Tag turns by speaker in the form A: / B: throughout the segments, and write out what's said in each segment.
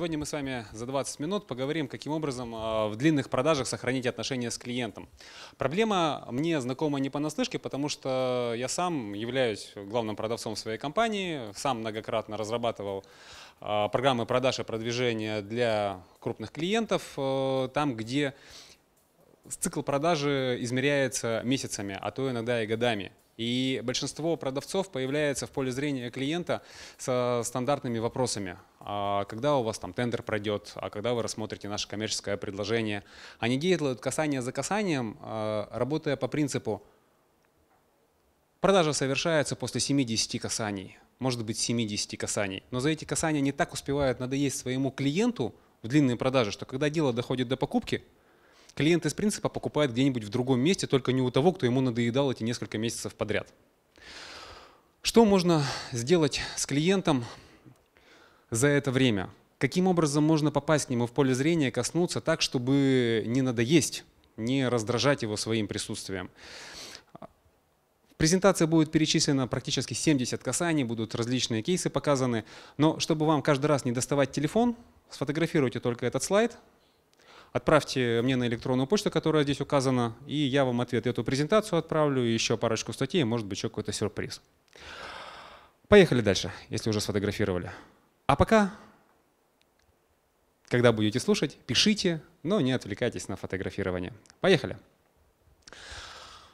A: Сегодня мы с вами за 20 минут поговорим, каким образом э, в длинных продажах сохранить отношения с клиентом. Проблема мне знакома не понаслышке, потому что я сам являюсь главным продавцом своей компании, сам многократно разрабатывал э, программы продаж и продвижения для крупных клиентов, э, там, где цикл продажи измеряется месяцами, а то иногда и годами. И большинство продавцов появляется в поле зрения клиента со стандартными вопросами. А когда у вас там тендер пройдет, а когда вы рассмотрите наше коммерческое предложение. Они делают касание за касанием, э, работая по принципу Продажа совершается после 70 касаний, может быть 70 касаний. Но за эти касания не так успевают надоесть своему клиенту в длинные продажи, что когда дело доходит до покупки – клиент из принципа покупает где-нибудь в другом месте, только не у того, кто ему надоедал эти несколько месяцев подряд. Что можно сделать с клиентом за это время? Каким образом можно попасть к нему в поле зрения, коснуться так, чтобы не надоесть, не раздражать его своим присутствием? Презентация будет перечислена практически 70 касаний, будут различные кейсы показаны. Но чтобы вам каждый раз не доставать телефон, сфотографируйте только этот слайд, Отправьте мне на электронную почту, которая здесь указана, и я вам ответ эту презентацию отправлю, еще парочку статей, может быть, еще какой-то сюрприз. Поехали дальше, если уже сфотографировали. А пока, когда будете слушать, пишите, но не отвлекайтесь на фотографирование. Поехали.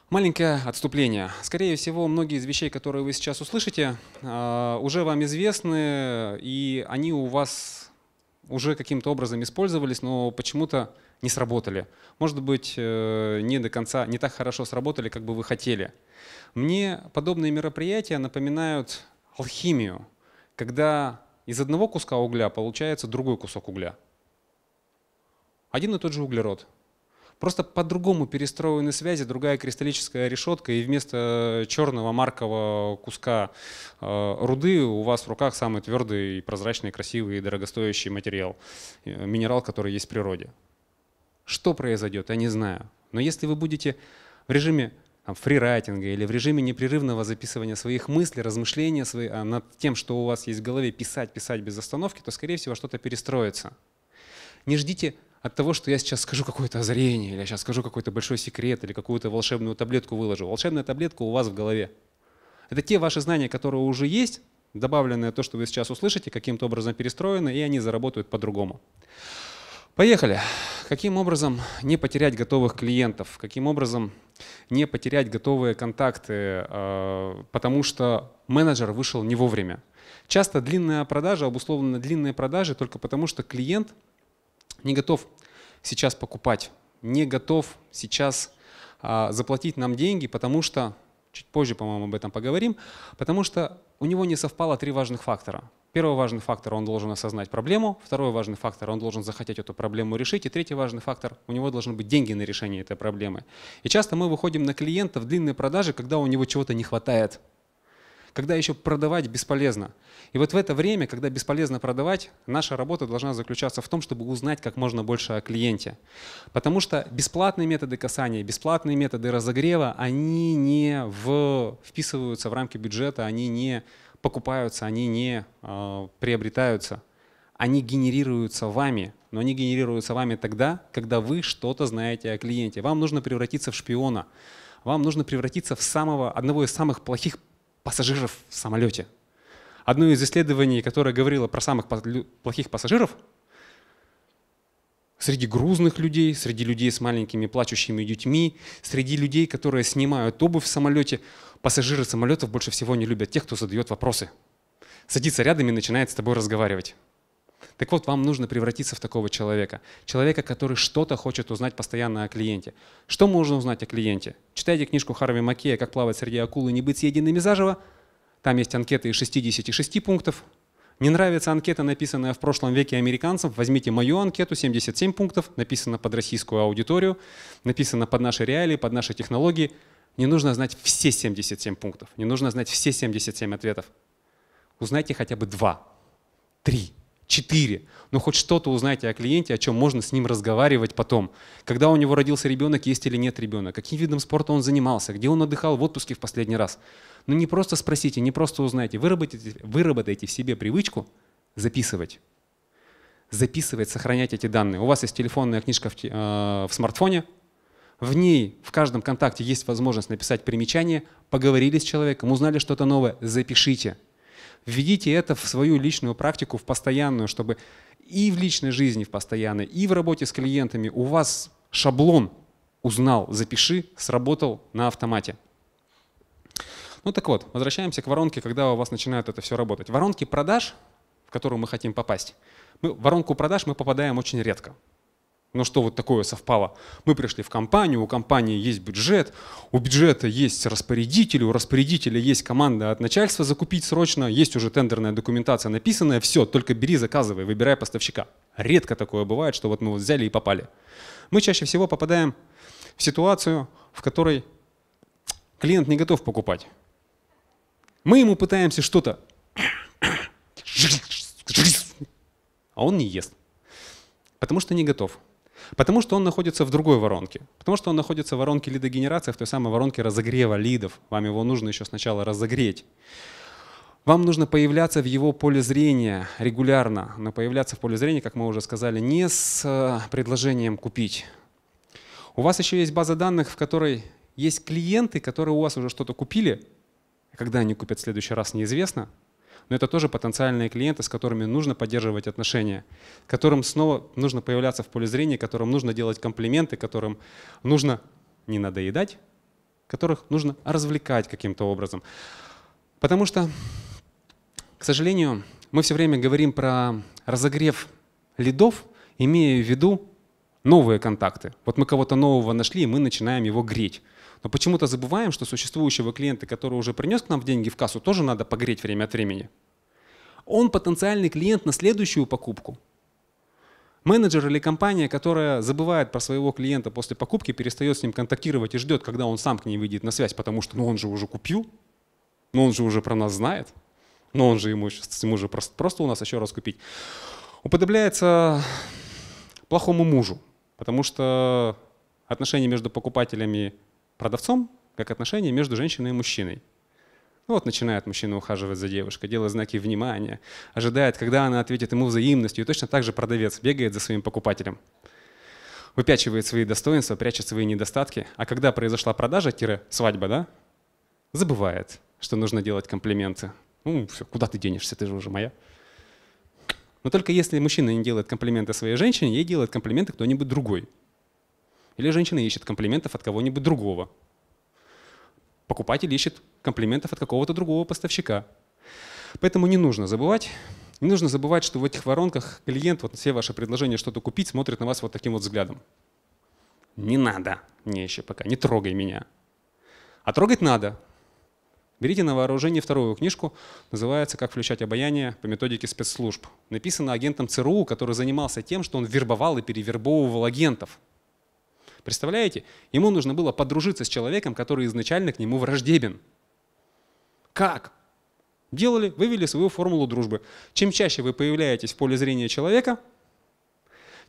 A: Маленькое отступление. Скорее всего, многие из вещей, которые вы сейчас услышите, а, уже вам известны, и они у вас уже каким-то образом использовались, но почему-то не сработали. Может быть, э, не до конца, не так хорошо сработали, как бы вы хотели. Мне подобные мероприятия напоминают алхимию, когда из одного куска угля получается другой кусок угля. Один и тот же углерод – Просто по-другому перестроены связи, другая кристаллическая решетка, и вместо э, черного маркового куска э, руды у вас в руках самый твердый, прозрачный, красивый и дорогостоящий материал, э, минерал, который есть в природе. Что произойдет, я не знаю. Но если вы будете в режиме там, фрирайтинга или в режиме непрерывного записывания своих мыслей, размышления свои, а, над тем, что у вас есть в голове, писать, писать без остановки, то, скорее всего, что-то перестроится. Не ждите от того, что я сейчас скажу какое-то озарение, или я сейчас скажу какой-то большой секрет, или какую-то волшебную таблетку выложу. Волшебная таблетка у вас в голове. Это те ваши знания, которые уже есть, добавленные то, что вы сейчас услышите, каким-то образом перестроены, и они заработают по-другому. Поехали. Каким образом не потерять готовых клиентов? Каким образом не потерять готовые контакты, а, потому что менеджер вышел не вовремя? Часто длинная продажа обусловлена длинной продажей только потому, что клиент – не готов сейчас покупать, не готов сейчас а, заплатить нам деньги, потому что, чуть позже, по-моему, об этом поговорим, потому что у него не совпало три важных фактора. Первый важный фактор – он должен осознать проблему. Второй важный фактор – он должен захотеть эту проблему решить. И третий важный фактор – у него должны быть деньги на решение этой проблемы. И часто мы выходим на клиента в длинной продаже, когда у него чего-то не хватает – когда еще продавать бесполезно. И вот в это время, когда бесполезно продавать, наша работа должна заключаться в том, чтобы узнать как можно больше о клиенте. Потому что бесплатные методы касания, бесплатные методы разогрева, они не в, вписываются в рамки бюджета, они не покупаются, они не э, приобретаются. Они генерируются вами, но они генерируются вами тогда, когда вы что-то знаете о клиенте. Вам нужно превратиться в шпиона вам нужно превратиться в самого, одного из самых плохих пассажиров в самолете. Одно из исследований, которое говорило про самых плохих пассажиров, среди грузных людей, среди людей с маленькими плачущими детьми, среди людей, которые снимают обувь в самолете, пассажиры самолетов больше всего не любят тех, кто задает вопросы. Садится рядом и начинает с тобой разговаривать. Так вот, вам нужно превратиться в такого человека. Человека, который что-то хочет узнать постоянно о клиенте. Что можно узнать о клиенте? Читайте книжку Харви Макея «Как плавать среди акул и не быть съеденными заживо». Там есть анкеты из 66 пунктов. Не нравится анкета, написанная в прошлом веке американцам, возьмите мою анкету, 77 пунктов, написана под российскую аудиторию, написана под наши реалии, под наши технологии. Не нужно знать все 77 пунктов, не нужно знать все 77 ответов. Узнайте хотя бы два, три – четыре. Но ну, хоть что-то узнайте о клиенте, о чем можно с ним разговаривать потом. Когда у него родился ребенок, есть или нет ребенок, каким видом спорта он занимался, где он отдыхал в отпуске в последний раз. Но ну, не просто спросите, не просто узнайте, выработайте, выработайте в себе привычку записывать записывать, сохранять эти данные. У вас есть телефонная книжка в, э, в смартфоне, в ней в каждом контакте есть возможность написать примечание, поговорили с человеком, узнали что-то новое, запишите. Введите это в свою личную практику, в постоянную, чтобы и в личной жизни в постоянной, и в работе с клиентами у вас шаблон узнал, запиши, сработал на автомате. Ну так вот, возвращаемся к воронке, когда у вас начинает это все работать. Воронки продаж, в которую мы хотим попасть, мы, воронку продаж мы попадаем очень редко. Ну что вот такое совпало? Мы пришли в компанию, у компании есть бюджет, у бюджета есть распорядитель, у распорядителя есть команда от начальства закупить срочно, есть уже тендерная документация написанная, все, только бери, заказывай, выбирай поставщика. Редко такое бывает, что вот мы вот взяли и попали. Мы чаще всего попадаем в ситуацию, в которой клиент не готов покупать. Мы ему пытаемся что-то, а он не ест, потому что не готов. Потому что он находится в другой воронке. Потому что он находится в воронке лидогенерации, в той самой воронке разогрева лидов. Вам его нужно еще сначала разогреть. Вам нужно появляться в его поле зрения регулярно, но появляться в поле зрения, как мы уже сказали, не с э, предложением купить. У вас еще есть база данных, в которой есть клиенты, которые у вас уже что-то купили, когда они купят в следующий раз, неизвестно но это тоже потенциальные клиенты, с которыми нужно поддерживать отношения, которым снова нужно появляться в поле зрения, которым нужно делать комплименты, которым нужно не надоедать, которых нужно развлекать каким-то образом. Потому что, к сожалению, мы все время говорим про разогрев лидов, имея в виду новые контакты. Вот мы кого-то нового нашли, и мы начинаем его греть. Но почему-то забываем, что существующего клиента, который уже принес к нам деньги в кассу, тоже надо погреть время от времени. Он потенциальный клиент на следующую покупку. Менеджер или компания, которая забывает про своего клиента после покупки, перестает с ним контактировать и ждет, когда он сам к ней выйдет на связь, потому что ну, он же уже купил, ну, он же уже про нас знает, но ну, он же ему, ему же просто, просто у нас еще раз купить. Уподобляется плохому мужу, потому что отношения между покупателями продавцом как отношение между женщиной и мужчиной. Ну вот начинает мужчина ухаживать за девушкой, делает знаки внимания, ожидает, когда она ответит ему взаимностью, и точно так же продавец бегает за своим покупателем. Выпячивает свои достоинства, прячет свои недостатки, а когда произошла продажа-свадьба, да, забывает, что нужно делать комплименты. Ну, все, куда ты денешься, ты же уже моя. Но только если мужчина не делает комплименты своей женщине, ей делает комплименты кто-нибудь другой. Или женщина ищет комплиментов от кого-нибудь другого. Покупатель ищет комплиментов от какого-то другого поставщика. Поэтому не нужно забывать, не нужно забывать, что в этих воронках клиент, вот все ваши предложения что-то купить, смотрит на вас вот таким вот взглядом. Не надо мне еще пока, не трогай меня. А трогать надо. Берите на вооружение вторую книжку, называется «Как включать обаяние по методике спецслужб». Написано агентом ЦРУ, который занимался тем, что он вербовал и перевербовывал агентов – Представляете? Ему нужно было подружиться с человеком, который изначально к нему враждебен. Как? Делали, вывели свою формулу дружбы. Чем чаще вы появляетесь в поле зрения человека,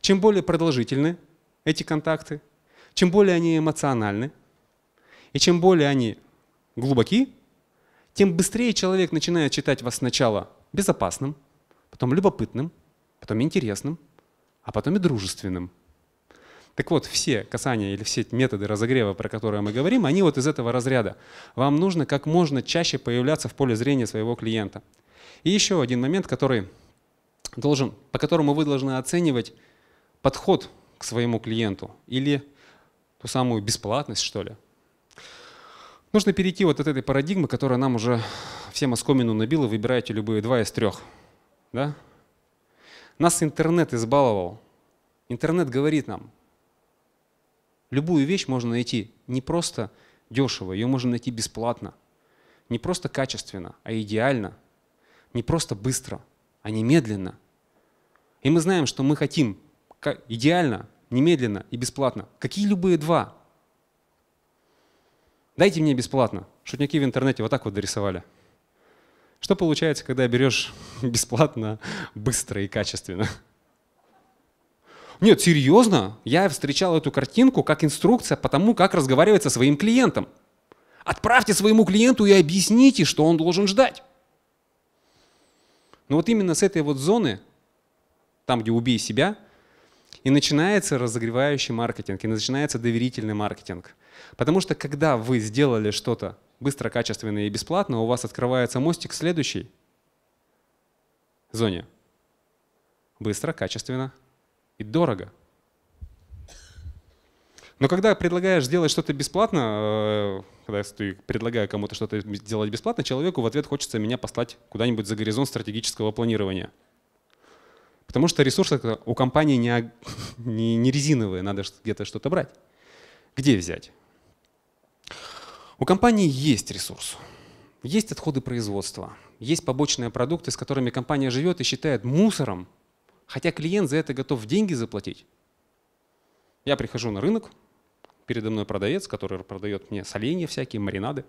A: чем более продолжительны эти контакты, чем более они эмоциональны, и чем более они глубоки, тем быстрее человек начинает читать вас сначала безопасным, потом любопытным, потом интересным, а потом и дружественным. Так вот, все касания или все методы разогрева, про которые мы говорим, они вот из этого разряда. Вам нужно как можно чаще появляться в поле зрения своего клиента. И еще один момент, который должен, по которому вы должны оценивать подход к своему клиенту или ту самую бесплатность, что ли. Нужно перейти вот от этой парадигмы, которая нам уже всем оскомину набила, выбирайте любые два из трех. Да? Нас интернет избаловал. Интернет говорит нам, Любую вещь можно найти не просто дешево, ее можно найти бесплатно. Не просто качественно, а идеально. Не просто быстро, а немедленно. И мы знаем, что мы хотим идеально, немедленно и бесплатно. Какие любые два? Дайте мне бесплатно. Шутники в интернете вот так вот дорисовали. Что получается, когда берешь бесплатно, быстро и качественно? Нет, серьезно, я встречал эту картинку как инструкция по тому, как разговаривать со своим клиентом. Отправьте своему клиенту и объясните, что он должен ждать. Но вот именно с этой вот зоны, там, где убей себя, и начинается разогревающий маркетинг, и начинается доверительный маркетинг. Потому что когда вы сделали что-то быстро, качественно и бесплатно, у вас открывается мостик к следующей зоне. Быстро, качественно, и дорого. Но когда предлагаешь сделать что-то бесплатно, э, когда я предлагаю кому-то что-то делать бесплатно, человеку в ответ хочется меня послать куда-нибудь за горизонт стратегического планирования. Потому что ресурсы у компании не, не, не резиновые, надо где-то что-то брать. Где взять? У компании есть ресурс. Есть отходы производства, есть побочные продукты, с которыми компания живет и считает мусором, Хотя клиент за это готов деньги заплатить. Я прихожу на рынок, передо мной продавец, который продает мне соленья всякие, маринады.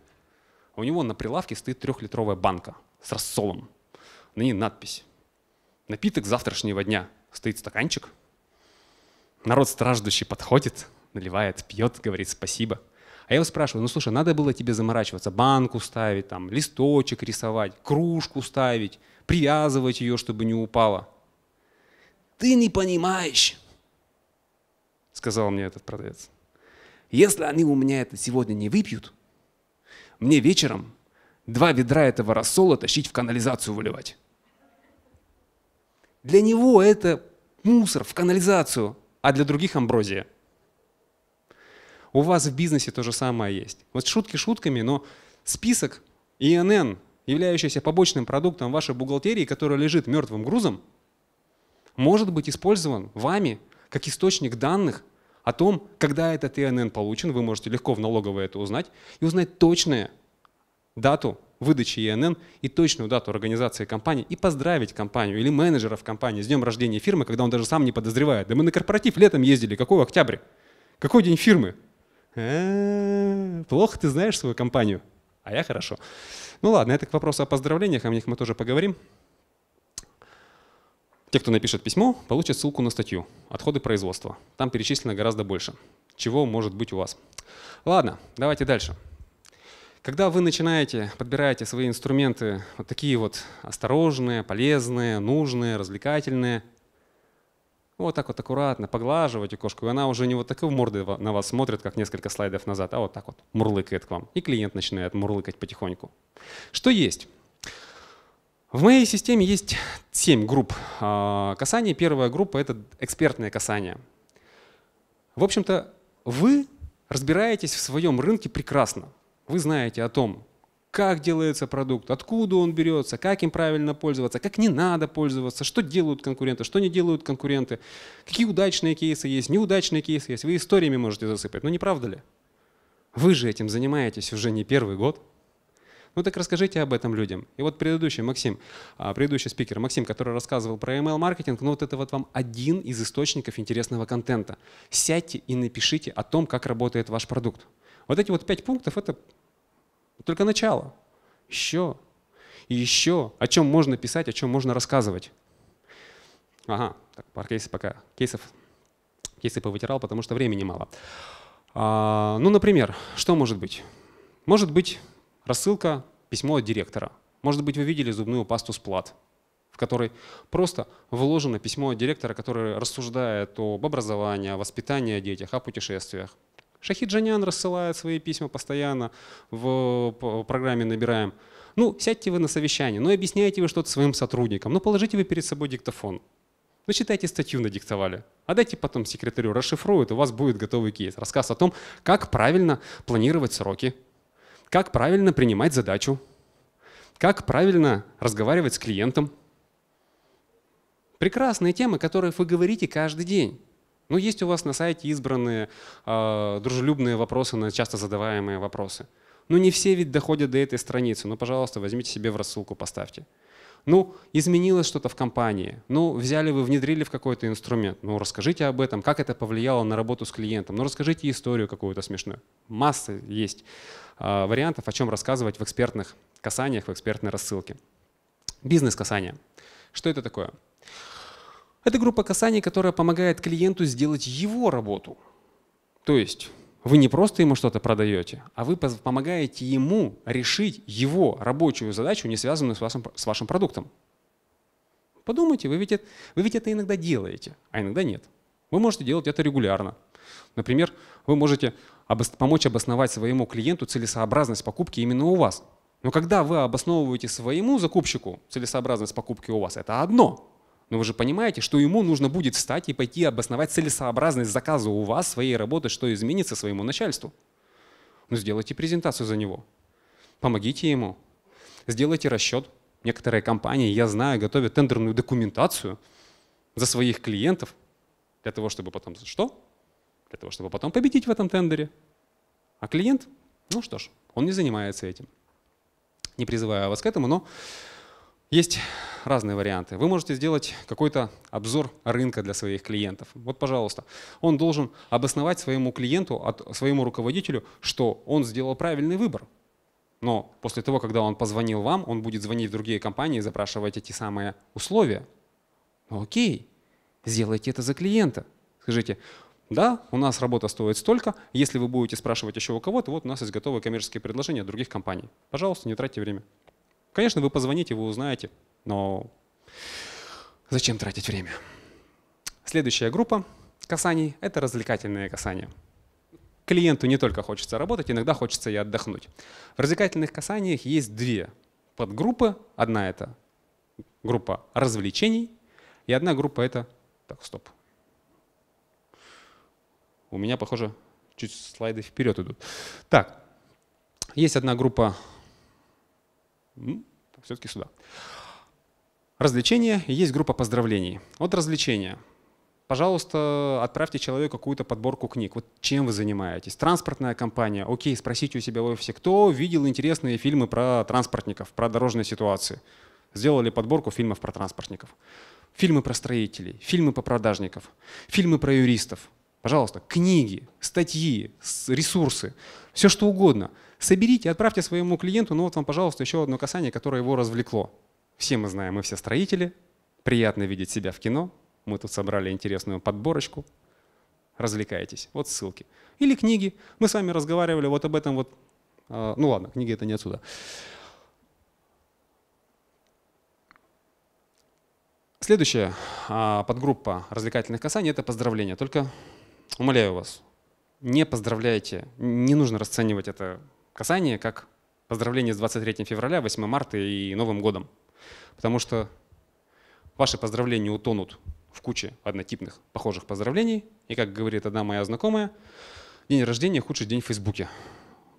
A: У него на прилавке стоит трехлитровая банка с рассолом. На ней надпись. Напиток завтрашнего дня. Стоит стаканчик. Народ страждущий подходит, наливает, пьет, говорит спасибо. А я его спрашиваю, ну слушай, надо было тебе заморачиваться, банку ставить, там, листочек рисовать, кружку ставить, привязывать ее, чтобы не упала. Ты не понимаешь, сказал мне этот продавец. Если они у меня это сегодня не выпьют, мне вечером два ведра этого рассола тащить в канализацию выливать. Для него это мусор в канализацию, а для других амброзия. У вас в бизнесе то же самое есть. Вот шутки шутками, но список ИНН, являющийся побочным продуктом вашей бухгалтерии, который лежит мертвым грузом – может быть использован вами как источник данных о том, когда этот ИНН получен, вы можете легко в налоговой это узнать, и узнать точную дату выдачи ИНН и точную дату организации компании и поздравить компанию или менеджера в компании с днем рождения фирмы, когда он даже сам не подозревает. Да мы на корпоратив летом ездили, какой в октябре, Какой день фирмы? Э, плохо ты знаешь свою компанию, а я хорошо. Ну ладно, это к вопросу о поздравлениях, о них мы тоже поговорим. Те, кто напишет письмо, получат ссылку на статью «Отходы производства». Там перечислено гораздо больше. Чего может быть у вас? Ладно, давайте дальше. Когда вы начинаете, подбираете свои инструменты, вот такие вот осторожные, полезные, нужные, развлекательные, вот так вот аккуратно поглаживаете кошку, и она уже не вот такой мордой на вас смотрит, как несколько слайдов назад, а вот так вот мурлыкает к вам. И клиент начинает мурлыкать потихоньку. Что есть? В моей системе есть семь групп а, касаний. Первая группа — это экспертные касания. В общем-то, вы разбираетесь в своем рынке прекрасно. Вы знаете о том, как делается продукт, откуда он берется, как им правильно пользоваться, как не надо пользоваться, что делают конкуренты, что не делают конкуренты, какие удачные кейсы есть, неудачные кейсы есть. Вы историями можете засыпать, но ну, не правда ли? Вы же этим занимаетесь уже не первый год. Ну так расскажите об этом людям. И вот предыдущий Максим, а, предыдущий спикер Максим, который рассказывал про email-маркетинг, ну вот это вот вам один из источников интересного контента. Сядьте и напишите о том, как работает ваш продукт. Вот эти вот пять пунктов — это только начало. Еще и еще, о чем можно писать, о чем можно рассказывать. Ага, так, пара кейсов пока. Кейсов, кейсы повытирал, потому что времени мало. А, ну, например, что может быть? Может быть Рассылка письмо от директора. Может быть, вы видели зубную пасту «Сплат», в которой просто вложено письмо от директора, которое рассуждает об образовании, о воспитании о детях, о путешествиях. Шахид Джанян рассылает свои письма постоянно в программе «Набираем». Ну, сядьте вы на совещание, ну, объясняйте вы что-то своим сотрудникам, ну, положите вы перед собой диктофон. Ну, читайте статью надиктовали, а дайте потом секретарю расшифруют, у вас будет готовый кейс, рассказ о том, как правильно планировать сроки, как правильно принимать задачу, как правильно разговаривать с клиентом. Прекрасные темы, которые вы говорите каждый день. Ну, есть у вас на сайте избранные э, дружелюбные вопросы на часто задаваемые вопросы. Но ну, не все ведь доходят до этой страницы. Ну, пожалуйста, возьмите себе в рассылку, поставьте ну, изменилось что-то в компании, ну, взяли вы, внедрили в какой-то инструмент, ну, расскажите об этом, как это повлияло на работу с клиентом, ну, расскажите историю какую-то смешную. Масса есть э, вариантов, о чем рассказывать в экспертных касаниях, в экспертной рассылке. Бизнес-касание. Что это такое? Это группа касаний, которая помогает клиенту сделать его работу. То есть вы не просто ему что-то продаете, а вы помогаете ему решить его рабочую задачу, не связанную с вашим, с вашим продуктом. Подумайте, вы ведь, это, вы ведь это иногда делаете, а иногда нет. Вы можете делать это регулярно. Например, вы можете помочь обосновать своему клиенту целесообразность покупки именно у вас. Но когда вы обосновываете своему закупщику целесообразность покупки у вас, это одно. Но вы же понимаете, что ему нужно будет встать и пойти обосновать целесообразность заказа у вас, своей работы, что изменится своему начальству. Ну, сделайте презентацию за него. Помогите ему. Сделайте расчет. Некоторые компании, я знаю, готовят тендерную документацию за своих клиентов для того, чтобы потом что? Для того, чтобы потом победить в этом тендере. А клиент, ну что ж, он не занимается этим. Не призываю вас к этому, но есть разные варианты. Вы можете сделать какой-то обзор рынка для своих клиентов. Вот, пожалуйста, он должен обосновать своему клиенту, своему руководителю, что он сделал правильный выбор. Но после того, когда он позвонил вам, он будет звонить в другие компании и запрашивать эти самые условия. Ну, окей, сделайте это за клиента. Скажите, да, у нас работа стоит столько, если вы будете спрашивать еще у кого-то, вот у нас есть готовые коммерческие предложения от других компаний. Пожалуйста, не тратьте время. Конечно, вы позвоните, вы узнаете, но зачем тратить время? Следующая группа касаний — это развлекательные касания. Клиенту не только хочется работать, иногда хочется и отдохнуть. В развлекательных касаниях есть две подгруппы. Одна — это группа развлечений, и одна группа — это… Так, стоп. У меня, похоже, чуть слайды вперед идут. Так, есть одна группа все-таки сюда. Развлечение. Есть группа поздравлений. Вот развлечение. Пожалуйста, отправьте человеку какую-то подборку книг. Вот чем вы занимаетесь? Транспортная компания. Окей, спросите у себя в офисе, кто видел интересные фильмы про транспортников, про дорожные ситуации. Сделали подборку фильмов про транспортников. Фильмы про строителей, фильмы по продажников, фильмы про юристов, Пожалуйста, книги, статьи, ресурсы, все что угодно. Соберите, отправьте своему клиенту, ну вот вам, пожалуйста, еще одно касание, которое его развлекло. Все мы знаем, мы все строители, приятно видеть себя в кино, мы тут собрали интересную подборочку, развлекайтесь, вот ссылки. Или книги, мы с вами разговаривали вот об этом вот, а, ну ладно, книги это не отсюда. Следующая а, подгруппа развлекательных касаний – это поздравления. Только умоляю вас, не поздравляйте, не нужно расценивать это касание как поздравление с 23 февраля, 8 марта и Новым годом. Потому что ваши поздравления утонут в куче однотипных, похожих поздравлений. И, как говорит одна моя знакомая, день рождения – худший день в Фейсбуке.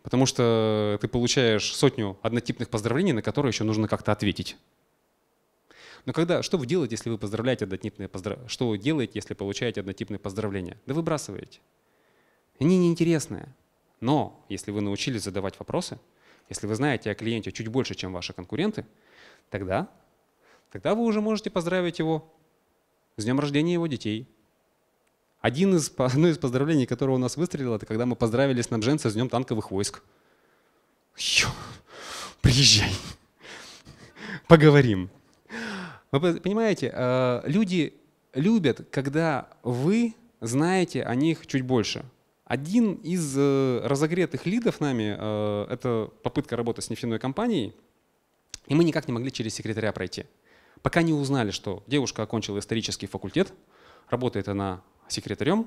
A: Потому что ты получаешь сотню однотипных поздравлений, на которые еще нужно как-то ответить. Но когда, что вы делаете, если вы поздравляете однотипные поздравления? Что вы делаете, если получаете однотипные поздравления? Да выбрасываете. Они неинтересные. Но если вы научились задавать вопросы, если вы знаете о клиенте чуть больше, чем ваши конкуренты, тогда, тогда вы уже можете поздравить его с днем рождения его детей. Один из, одно из поздравлений, которое у нас выстрелило, это когда мы поздравили снабженца с днем танковых войск. Ё, приезжай, поговорим. Вы понимаете, э, люди любят, когда вы знаете о них чуть больше. Один из э, разогретых лидов нами э, — это попытка работы с нефтяной компанией, и мы никак не могли через секретаря пройти. Пока не узнали, что девушка окончила исторический факультет, работает она секретарем,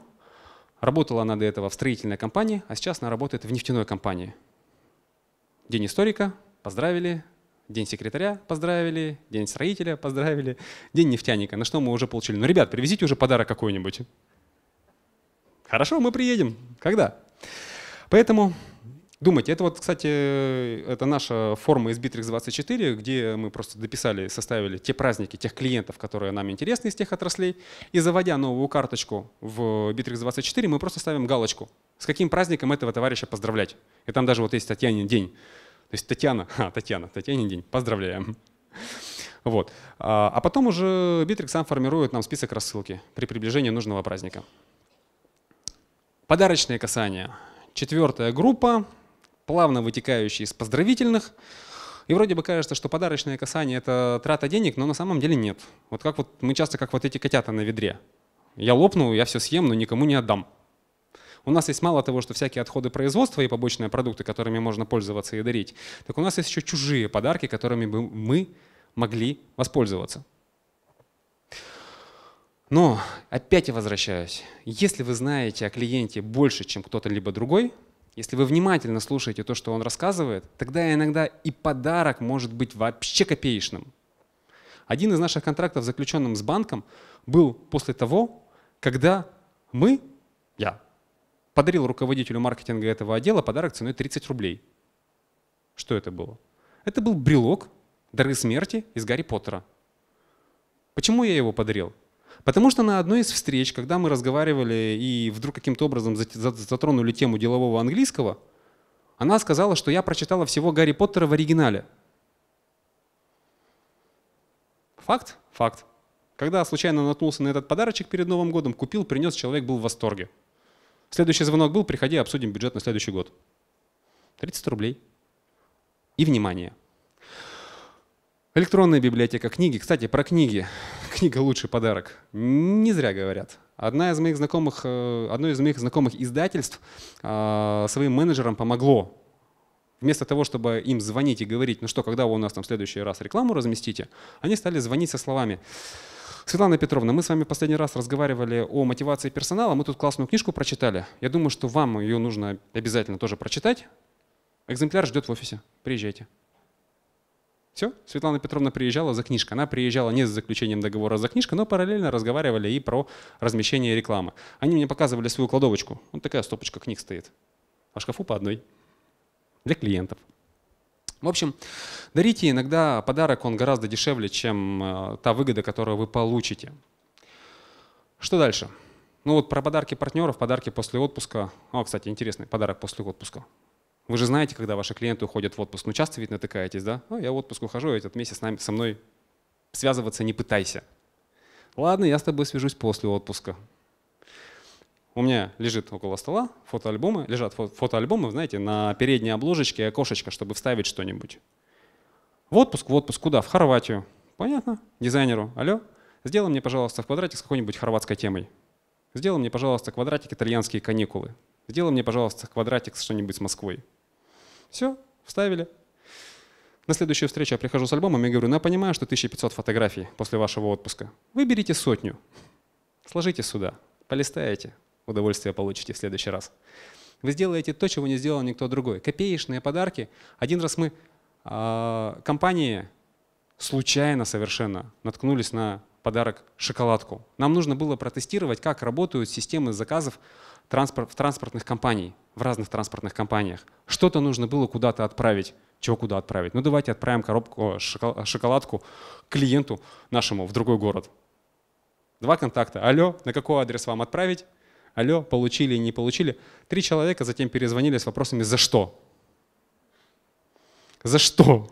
A: работала она до этого в строительной компании, а сейчас она работает в нефтяной компании. День историка, поздравили, День секретаря поздравили, день строителя поздравили, день нефтяника, на что мы уже получили. Ну, ребят, привезите уже подарок какой-нибудь. Хорошо, мы приедем. Когда? Поэтому думайте. Это вот, кстати, это наша форма из Bittrex24, где мы просто дописали, составили те праздники тех клиентов, которые нам интересны из тех отраслей. И заводя новую карточку в Bittrex24, мы просто ставим галочку, с каким праздником этого товарища поздравлять. И там даже вот есть Татьянин день. То есть Татьяна, а, Татьяна, Татьяне день, поздравляем. Вот. А, а потом уже Битрик сам формирует нам список рассылки при приближении нужного праздника. Подарочные касания. Четвертая группа, плавно вытекающие из поздравительных. И вроде бы кажется, что подарочное касание — это трата денег, но на самом деле нет. Вот как вот мы часто как вот эти котята на ведре. Я лопну, я все съем, но никому не отдам. У нас есть мало того, что всякие отходы производства и побочные продукты, которыми можно пользоваться и дарить, так у нас есть еще чужие подарки, которыми бы мы могли воспользоваться. Но опять я возвращаюсь. Если вы знаете о клиенте больше, чем кто-то либо другой, если вы внимательно слушаете то, что он рассказывает, тогда иногда и подарок может быть вообще копеечным. Один из наших контрактов, заключенным с банком, был после того, когда мы, я, подарил руководителю маркетинга этого отдела подарок ценой 30 рублей. Что это было? Это был брелок «Дары смерти» из «Гарри Поттера». Почему я его подарил? Потому что на одной из встреч, когда мы разговаривали и вдруг каким-то образом затронули тему делового английского, она сказала, что я прочитала всего Гарри Поттера в оригинале. Факт? Факт. Когда случайно наткнулся на этот подарочек перед Новым годом, купил, принес, человек был в восторге. Следующий звонок был, приходи, обсудим бюджет на следующий год. 30 рублей. И внимание. Электронная библиотека, книги. Кстати, про книги. Книга лучший подарок. Не зря говорят. Одна из моих знакомых, э, одно из моих знакомых издательств э, своим менеджерам помогло вместо того, чтобы им звонить и говорить, ну что, когда вы у нас там в следующий раз рекламу разместите, они стали звонить со словами Светлана Петровна, мы с вами последний раз разговаривали о мотивации персонала. Мы тут классную книжку прочитали. Я думаю, что вам ее нужно обязательно тоже прочитать. Экземпляр ждет в офисе. Приезжайте. Все, Светлана Петровна приезжала за книжкой. Она приезжала не за заключением договора а за книжкой, но параллельно разговаривали и про размещение рекламы. Они мне показывали свою кладовочку. Вот такая стопочка книг стоит. А в шкафу по одной. Для клиентов. В общем, дарите иногда подарок, он гораздо дешевле, чем э, та выгода, которую вы получите. Что дальше? Ну вот про подарки партнеров, подарки после отпуска. О, кстати, интересный подарок после отпуска. Вы же знаете, когда ваши клиенты уходят в отпуск. Ну часто ведь натыкаетесь, да? Ну, я в отпуск ухожу, а этот месяц с нами, со мной связываться не пытайся. Ладно, я с тобой свяжусь после отпуска у меня лежит около стола фотоальбомы, лежат фотоальбомы, знаете, на передней обложечке окошечко, чтобы вставить что-нибудь. В отпуск, в отпуск, куда? В Хорватию. Понятно? Дизайнеру. Алло, сделай мне, пожалуйста, квадратик с какой-нибудь хорватской темой. Сделай мне, пожалуйста, квадратик итальянские каникулы. Сделай мне, пожалуйста, квадратик с что-нибудь с Москвой. Все, вставили. На следующую встречу я прихожу с альбомом и говорю, ну я понимаю, что 1500 фотографий после вашего отпуска. Выберите сотню, сложите сюда, полистаете, удовольствие получите в следующий раз. Вы сделаете то, чего не сделал никто другой. Копеечные подарки. Один раз мы э, компании случайно совершенно наткнулись на подарок шоколадку. Нам нужно было протестировать, как работают системы заказов транспорт, в транспортных компаниях, в разных транспортных компаниях. Что-то нужно было куда-то отправить. Чего куда отправить? Ну давайте отправим коробку, э, э, шоколадку клиенту нашему в другой город. Два контакта. Алло, на какой адрес вам отправить? алло, получили, не получили. Три человека затем перезвонили с вопросами «за что?». За что?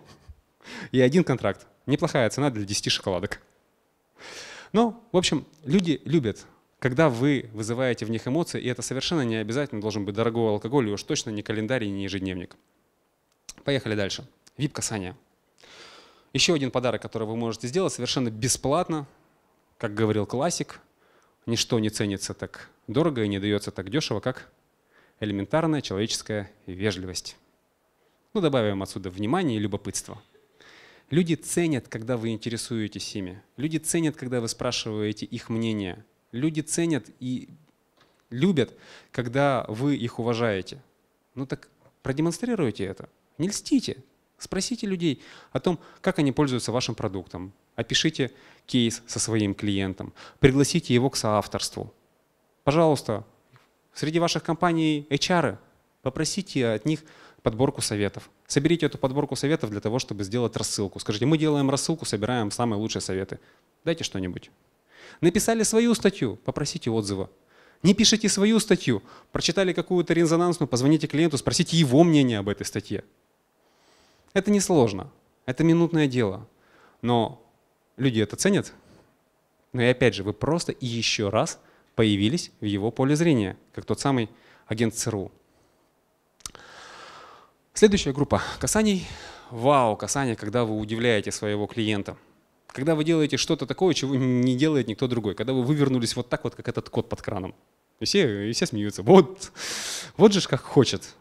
A: И один контракт. Неплохая цена для 10 шоколадок. Но, ну, в общем, люди любят, когда вы вызываете в них эмоции, и это совершенно не обязательно должен быть дорогой алкоголь, и уж точно не календарь и не ежедневник. Поехали дальше. VIP-касание. Еще один подарок, который вы можете сделать совершенно бесплатно, как говорил классик – ничто не ценится так дорого и не дается так дешево, как элементарная человеческая вежливость. Ну, добавим отсюда внимание и любопытство. Люди ценят, когда вы интересуетесь ими. Люди ценят, когда вы спрашиваете их мнение. Люди ценят и любят, когда вы их уважаете. Ну так продемонстрируйте это. Не льстите. Спросите людей о том, как они пользуются вашим продуктом. Опишите кейс со своим клиентом. Пригласите его к соавторству. Пожалуйста, среди ваших компаний HR попросите от них подборку советов. Соберите эту подборку советов для того, чтобы сделать рассылку. Скажите, мы делаем рассылку, собираем самые лучшие советы. Дайте что-нибудь. Написали свою статью, попросите отзыва. Не пишите свою статью, прочитали какую-то резонансную, позвоните клиенту, спросите его мнение об этой статье. Это несложно, это минутное дело. Но люди это ценят. Но и опять же, вы просто и еще раз появились в его поле зрения, как тот самый агент ЦРУ. Следующая группа касаний. Вау, касание, когда вы удивляете своего клиента. Когда вы делаете что-то такое, чего не делает никто другой. Когда вы вывернулись вот так вот, как этот кот под краном. И все, и все смеются. Вот, вот же как хочет.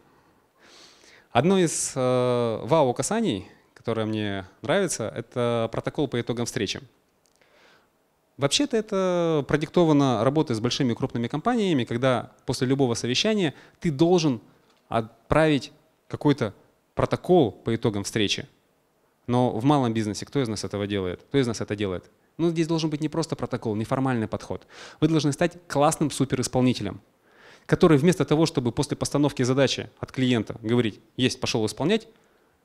A: Одно из э, вау-касаний, которое мне нравится, это протокол по итогам встречи. Вообще-то это продиктовано работой с большими крупными компаниями, когда после любого совещания ты должен отправить какой-то протокол по итогам встречи. Но в малом бизнесе кто из нас этого делает? Кто из нас это делает? Ну, здесь должен быть не просто протокол, не формальный подход. Вы должны стать классным суперисполнителем который вместо того, чтобы после постановки задачи от клиента говорить «есть, пошел исполнять»,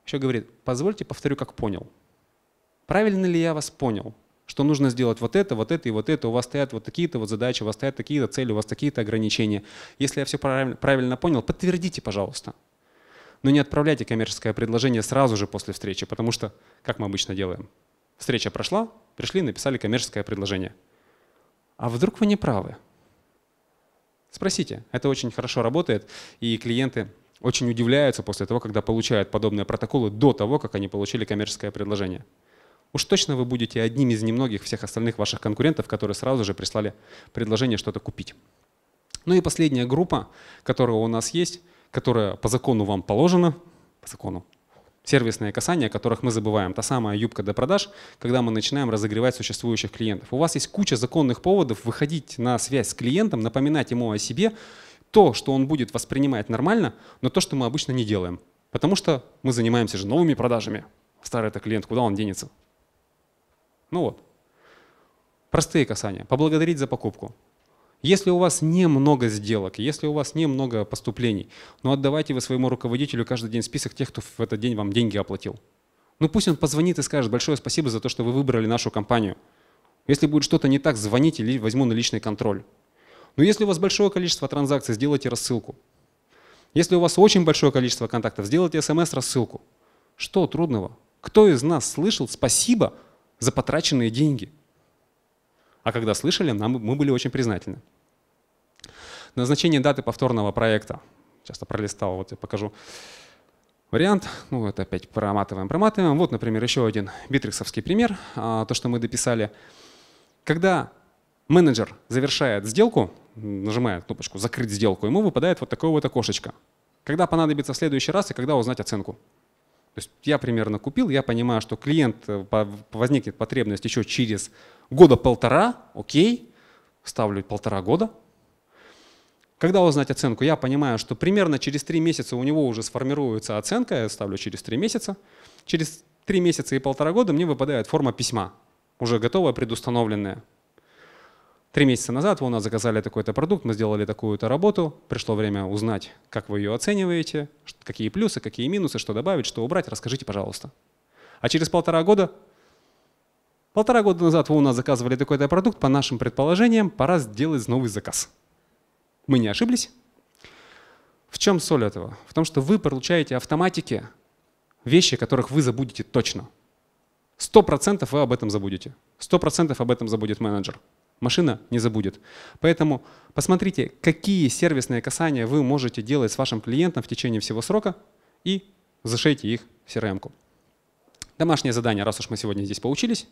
A: еще говорит «позвольте, повторю, как понял». Правильно ли я вас понял? Что нужно сделать вот это, вот это и вот это, у вас стоят вот такие-то вот задачи, у вас стоят такие-то цели, у вас такие-то ограничения. Если я все правильно понял, подтвердите, пожалуйста. Но не отправляйте коммерческое предложение сразу же после встречи, потому что, как мы обычно делаем, встреча прошла, пришли, написали коммерческое предложение. А вдруг вы не правы? Спросите, это очень хорошо работает, и клиенты очень удивляются после того, когда получают подобные протоколы до того, как они получили коммерческое предложение. Уж точно вы будете одним из немногих всех остальных ваших конкурентов, которые сразу же прислали предложение что-то купить. Ну и последняя группа, которая у нас есть, которая по закону вам положена, по закону, сервисные касания, о которых мы забываем. Та самая юбка до продаж, когда мы начинаем разогревать существующих клиентов. У вас есть куча законных поводов выходить на связь с клиентом, напоминать ему о себе, то, что он будет воспринимать нормально, но то, что мы обычно не делаем. Потому что мы занимаемся же новыми продажами. Старый это клиент, куда он денется? Ну вот. Простые касания. Поблагодарить за покупку. Если у вас немного сделок, если у вас немного поступлений, ну отдавайте вы своему руководителю каждый день список тех, кто в этот день вам деньги оплатил. Ну пусть он позвонит и скажет большое спасибо за то, что вы выбрали нашу компанию. Если будет что-то не так, звоните или возьму на личный контроль. Но если у вас большое количество транзакций, сделайте рассылку. Если у вас очень большое количество контактов, сделайте смс-рассылку. Что трудного? Кто из нас слышал спасибо за потраченные деньги? А когда слышали, нам, мы были очень признательны. Назначение даты повторного проекта. Часто пролистал, вот я покажу вариант. Ну, это опять проматываем, проматываем. Вот, например, еще один битриксовский пример, а, то, что мы дописали. Когда менеджер завершает сделку, нажимает кнопочку «Закрыть сделку», ему выпадает вот такое вот окошечко. Когда понадобится в следующий раз и когда узнать оценку. То есть я примерно купил, я понимаю, что клиент э, возникнет потребность еще через года полтора, окей, ставлю полтора года. Когда узнать оценку? Я понимаю, что примерно через три месяца у него уже сформируется оценка, я ставлю через три месяца. Через три месяца и полтора года мне выпадает форма письма, уже готовая, предустановленная. Три месяца назад вы у нас заказали такой-то продукт, мы сделали такую-то работу, пришло время узнать, как вы ее оцениваете, какие плюсы, какие минусы, что добавить, что убрать, расскажите, пожалуйста. А через полтора года Полтора года назад вы у нас заказывали такой-то продукт, по нашим предположениям, пора сделать новый заказ. Мы не ошиблись? В чем соль этого? В том, что вы получаете автоматики вещи, которых вы забудете точно. Сто процентов вы об этом забудете. Сто процентов об этом забудет менеджер. Машина не забудет. Поэтому посмотрите, какие сервисные касания вы можете делать с вашим клиентом в течение всего срока и зашейте их в CRM-ку. Домашнее задание, раз уж мы сегодня здесь поучились.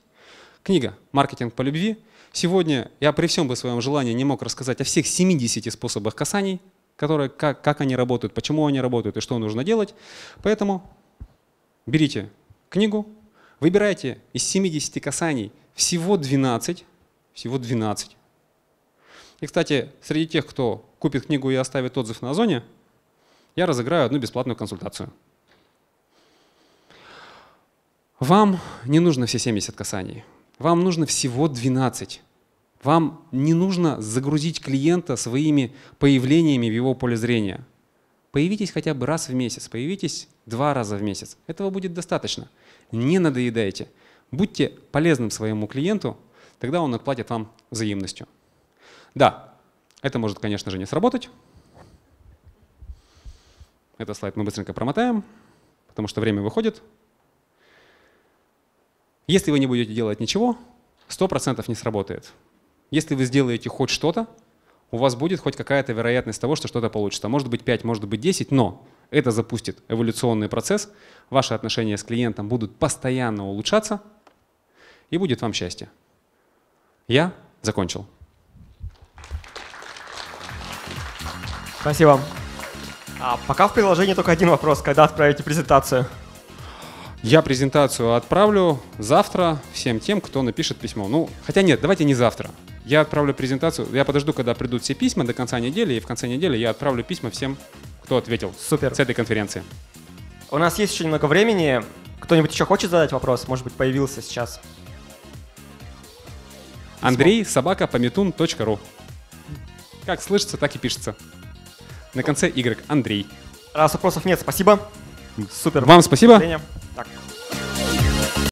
A: Книга «Маркетинг по любви». Сегодня я при всем бы своем желании не мог рассказать о всех 70 способах касаний, которые, как, как они работают, почему они работают и что нужно делать. Поэтому берите книгу, выбирайте из 70 касаний всего 12, всего 12. И, кстати, среди тех, кто купит книгу и оставит отзыв на Озоне, я разыграю одну бесплатную консультацию. Вам не нужно все 70 касаний. Вам нужно всего 12. Вам не нужно загрузить клиента своими появлениями в его поле зрения. Появитесь хотя бы раз в месяц, появитесь два раза в месяц. Этого будет достаточно. Не надоедайте. Будьте полезным своему клиенту, тогда он отплатит вам взаимностью. Да, это может, конечно же, не сработать. Этот слайд мы быстренько промотаем, потому что время выходит. Если вы не будете делать ничего, 100% не сработает. Если вы сделаете хоть что-то, у вас будет хоть какая-то вероятность того, что что-то получится. Может быть 5, может быть 10, но это запустит эволюционный процесс, ваши отношения с клиентом будут постоянно улучшаться, и будет вам счастье. Я закончил. Спасибо. А пока в приложении только один вопрос, когда отправите презентацию. Я презентацию отправлю завтра всем тем, кто напишет письмо. Ну, хотя нет, давайте не завтра. Я отправлю презентацию, я подожду, когда придут все письма до конца недели, и в конце недели я отправлю письма всем, кто ответил Супер. с этой конференции. У нас есть еще немного времени. Кто-нибудь еще хочет задать вопрос? Может быть, появился сейчас. Андрей, собака, пометун.ру Как слышится, так и пишется. На конце Y. Андрей. Раз вопросов нет, спасибо. Супер. Вам спасибо. Так.